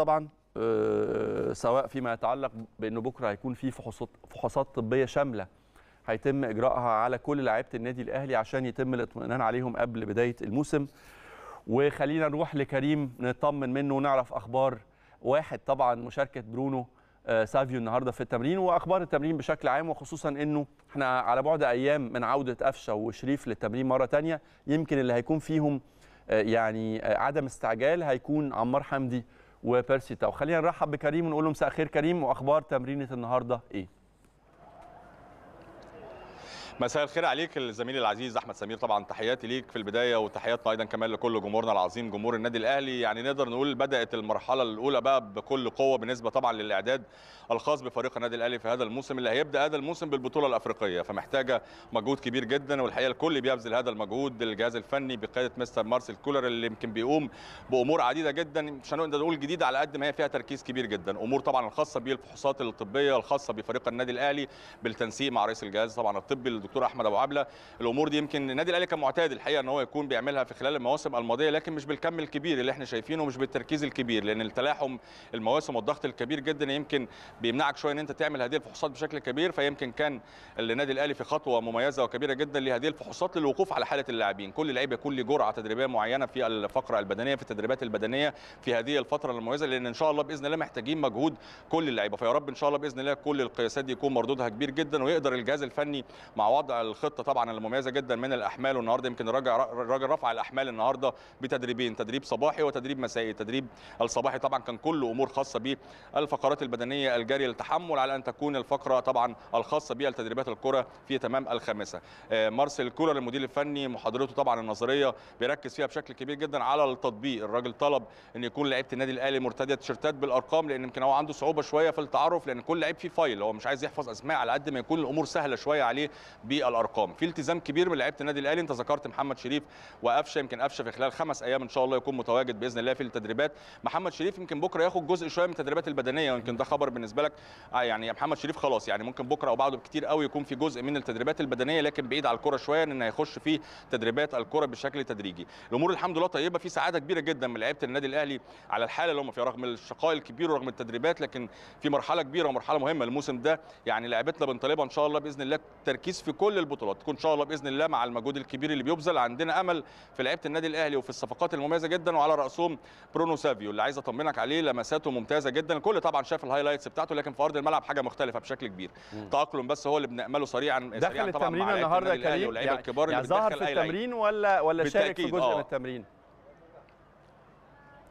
طبعا آه، سواء فيما يتعلق بانه بكره هيكون في فحوصات فحوصات طبيه شامله هيتم اجراءها على كل لاعيبه النادي الاهلي عشان يتم الاطمئنان عليهم قبل بدايه الموسم وخلينا نروح لكريم نطمن منه ونعرف اخبار واحد طبعا مشاركه برونو آه، سافيو النهارده في التمرين واخبار التمرين بشكل عام وخصوصا انه احنا على بعد ايام من عوده قفشه وشريف للتمرين مره ثانيه يمكن اللي هيكون فيهم آه، يعني عدم استعجال هيكون عمار حمدي وبيرسي تاو خلينا نرحب بكريم ونقول له مساء الخير كريم واخبار تمرينه النهارده ايه مساء الخير عليك الزميل العزيز احمد سمير طبعا تحياتي ليك في البدايه وتحياتنا ايضا كمان لكل جمهورنا العظيم جمهور النادي الاهلي يعني نقدر نقول بدات المرحله الاولى بقى بكل قوه بالنسبه طبعا للاعداد الخاص بفريق النادي الاهلي في هذا الموسم اللي هيبدا هذا الموسم بالبطوله الافريقيه فمحتاجه مجهود كبير جدا والحقيقه الكل بيبذل هذا المجهود الجهاز الفني بقياده مستر مارسيل كولر اللي يمكن بيقوم بامور عديده جدا مش هنقدر نقول جديده على قد ما هي فيها تركيز كبير جدا امور طبعا الخاصه بالفحوصات الطبيه الخاصه بفريق النادي الاهلي بالتنسيق مع رئيس الجهاز طبعا الطبي الدكتور احمد ابو عبله الامور دي يمكن النادي الاهلي كان معتاد الحقيقه ان هو يكون بيعملها في خلال المواسم الماضيه لكن مش بالكم الكبير اللي احنا شايفينه ومش بالتركيز الكبير لان التلاحم المواسم والضغط الكبير جدا يمكن بيمنعك شويه ان انت تعمل هذه الفحوصات بشكل كبير فيمكن كان النادي الاهلي في خطوه مميزه وكبيره جدا لهذه الفحوصات للوقوف على حاله اللاعبين كل لعيب يكون له جرعه تدريبيه معينه في الفقره البدنيه في التدريبات البدنيه في هذه الفتره المميزه لان ان شاء الله باذن الله محتاجين مجهود كل اللعيبه فيا رب ان شاء الله باذن الله كل القياسات دي يكون مردودها كبير جدا ويقدر الجهاز الفني مع وضع الخطه طبعا المميزه جدا من الاحمال والنهارده يمكن الراجل رفع الاحمال النهارده بتدريبين تدريب صباحي وتدريب مسائي التدريب الصباحي طبعا كان كله امور خاصه بالفقرات البدنيه الجري التحمل على ان تكون الفقره طبعا الخاصه بالتدريبات الكره في تمام الخامسه آه، مارسيل كولر المدير الفني محاضرته طبعا النظريه بيركز فيها بشكل كبير جدا على التطبيق الراجل طلب ان يكون لعيبه النادي الاهلي مرتديه تيشيرتات بالارقام لان يمكن هو عنده صعوبه شويه في التعرف لان كل لعيب فيه فايل هو مش عايز يحفظ اسماء على قد ما يكون الامور سهله شويه عليه بالارقام في التزام كبير من لعيبه النادي الاهلي انت ذكرت محمد شريف وقفشه يمكن قفشه في خلال خمس ايام ان شاء الله يكون متواجد باذن الله في التدريبات محمد شريف يمكن بكره ياخد جزء شويه من التدريبات البدنيه ويمكن ده خبر بالنسبه لك آه، يعني يا محمد شريف خلاص يعني ممكن بكره او بعده بكتير قوي يكون في جزء من التدريبات البدنيه لكن بعيد على الكره شويه لان هيخش في تدريبات الكره بشكل تدريجي الامور الحمد لله طيبه في سعاده كبيره جدا من لعيبه النادي الاهلي على الحاله اللي هم فيها رغم الشقاء الكبير ورغم التدريبات لكن في مرحله كبيره ومرحله مهمه الموسم ده يعني لعيبتنا بنطالبها ان شاء الله باذن الله تركيز في في كل البطولات تكون ان شاء الله باذن الله مع المجهود الكبير اللي بيبذل عندنا امل في لعيبه النادي الاهلي وفي الصفقات المميزه جدا وعلى راسهم برونو سافيو اللي عايز اطمنك عليه لمساته ممتازه جدا الكل طبعا شاف الهايلايتس بتاعته لكن في ارض الملعب حاجه مختلفه بشكل كبير تاقلم بس هو اللي بنامله سريعا سريعا طبعا مع النهارده كريم يعني يعني ظهر في التمرين ولا ولا شارك في جزء آه. من التمرين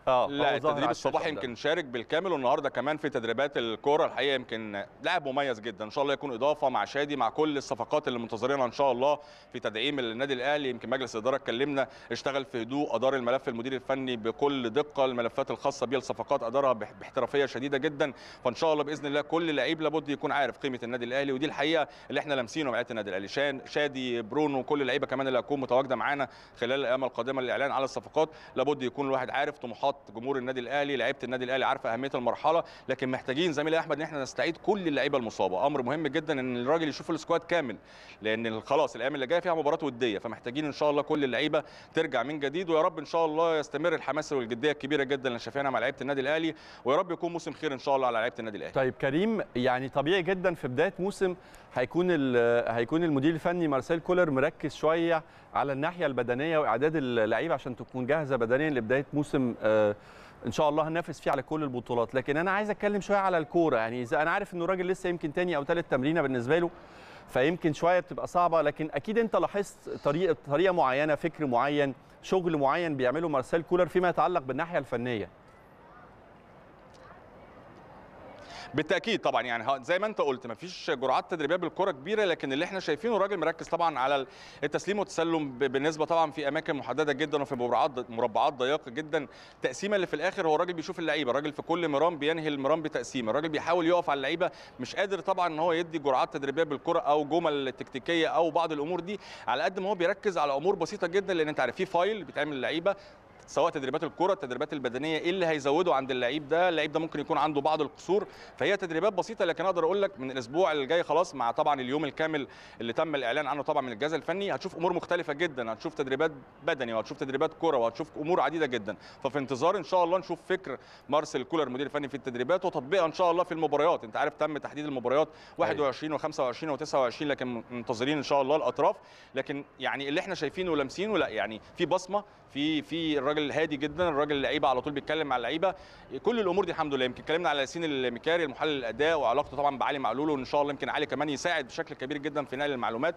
آه لا التدريب الصباحي يمكن شارك بالكامل والنهارده كمان في تدريبات الكوره الحقيقه يمكن لاعب مميز جدا ان شاء الله يكون اضافه مع شادي مع كل الصفقات اللي منتظرينها ان شاء الله في تدعيم النادي الاهلي يمكن مجلس الاداره اتكلمنا اشتغل في هدوء ادار الملف المدير الفني بكل دقه الملفات الخاصه بيه الصفقات ادارها باحترافيه شديده جدا فان شاء الله باذن الله كل لعيب لابد يكون عارف قيمه النادي الاهلي ودي الحقيقه اللي احنا لامسينه مع النادي الاهلي شان شادي برونو كل اللعيبه كمان اللي هتكون متواجده معانا خلال الايام القادمه للاعلان على الصفقات لابد يكون الواحد عارف طموحات جمهور النادي الاهلي لعيبه النادي الاهلي عارفه اهميه المرحله لكن محتاجين زميلي احمد ان احنا نستعيد كل اللعيبه المصابه امر مهم جدا ان الراجل يشوف السكواد كامل لان خلاص الايام اللي جايه فيها مباراه وديه فمحتاجين ان شاء الله كل اللعيبه ترجع من جديد ويا رب ان شاء الله يستمر الحماس والجديه الكبيره جدا اللي شايفينها مع لعيبه النادي الاهلي ويا رب يكون موسم خير ان شاء الله على لعيبه النادي الاهلي طيب كريم يعني طبيعي جدا في بدايه موسم هيكون آه، هيكون المدير الفني مارسيل كولر مركز شويه على الناحيه البدنيه واعداد اللعيبه عشان تكون جاهزه بدنيا لبدايه موسم آه، ان شاء الله هننافس فيه على كل البطولات لكن انا عايز اتكلم شويه على الكوره يعني اذا انا عارف انه الراجل لسه يمكن تاني او تالت تمرينه بالنسبه له فيمكن شويه بتبقى صعبه لكن اكيد انت لاحظت طريقه طريقه معينه فكر معين شغل معين بيعمله مارسيل كولر فيما يتعلق بالناحيه الفنيه بالتاكيد طبعا يعني زي ما انت قلت مفيش جرعات تدريبيه بالكره كبيره لكن اللي احنا شايفينه الراجل مركز طبعا على التسليم والتسلم بالنسبه طبعا في اماكن محدده جدا وفي مربعات مربعات ضيقه جدا التقسيمه اللي في الاخر هو الراجل بيشوف اللعيبه الراجل في كل مرام بينهي المرام بتقسيمه الراجل بيحاول يقف على اللعيبه مش قادر طبعا ان هو يدي جرعات تدريبيه بالكره او جمل تكتيكيه او بعض الامور دي على قد ما هو بيركز على امور بسيطه جدا لان انت عارف في فايل بيتعمل اللعيبه سواء تدريبات الكره التدريبات البدنيه ايه اللي هيزوده عند اللعيب ده اللعيب ده ممكن يكون عنده بعض القصور فهي تدريبات بسيطه لكن اقدر اقول لك من الاسبوع اللي جاي خلاص مع طبعا اليوم الكامل اللي تم الاعلان عنه طبعا من الجهاز الفني هتشوف امور مختلفه جدا هتشوف تدريبات بدني وهتشوف تدريبات كره وهتشوف امور عديده جدا ففي انتظار ان شاء الله نشوف فكر مارسيل كولر المدير الفني في التدريبات وتطبيقها ان شاء الله في المباريات انت عارف تم تحديد المباريات 21 و25 و29 لكن منتظرين ان شاء الله الاطراف لكن يعني اللي احنا شايفينه ولامسينه لا يعني في بصمه في في الراجل الراجل هادي جدا الراجل اللعيبه على طول بيتكلم مع اللعيبه كل الامور دي الحمد لله يمكن اتكلمنا على ياسين المكاري المحلل الاداء وعلاقته طبعا بعلي معلول وان شاء الله يمكن علي كمان يساعد بشكل كبير جدا في نقل المعلومات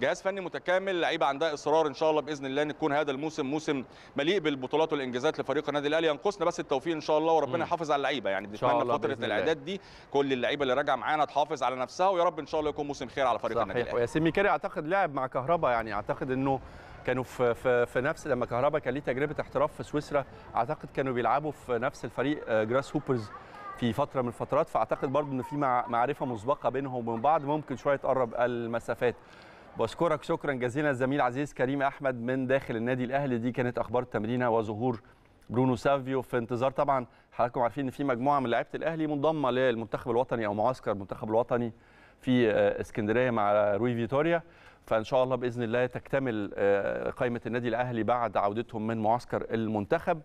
جهاز فني متكامل لعيبه عندها اصرار ان شاء الله باذن الله نكون هذا الموسم موسم مليء بالبطولات والانجازات لفريق النادي الاهلي ينقصنا بس التوفيق ان شاء الله وربنا يحافظ على اللعيبه يعني بنتمنى فتره الاعداد دي كل اللعيبه اللي راجعه معانا تحافظ على نفسها ويا رب ان شاء الله يكون موسم خير على فريق النادي الاهلي صحيح وياسين مكاري اعتقد لعب مع كهربا يعني اعتقد انه كانوا في في, في نفس لما كهربا كان ليه تجربه احتراف في سويسرا اعتقد كانوا بيلعبوا في نفس الفريق جراس آه، هوبرز في فتره من الفترات فاعتقد برضو ان في معرفه مسبقه بينهم وبين بعض ممكن شويه تقرب المسافات بشكرك شكرا جزيلا الزميل عزيز كريم احمد من داخل النادي الاهلي دي كانت اخبار تمرينه وظهور برونو سافيو في انتظار طبعا حضراتكم عارفين ان في مجموعه من لعيبه الاهلي منضمه للمنتخب الوطني او معسكر المنتخب الوطني في آه، اسكندريه مع روي فيتوريا فان شاء الله باذن الله تكتمل آه، قائمه النادي الاهلي بعد عودتهم من معسكر المنتخب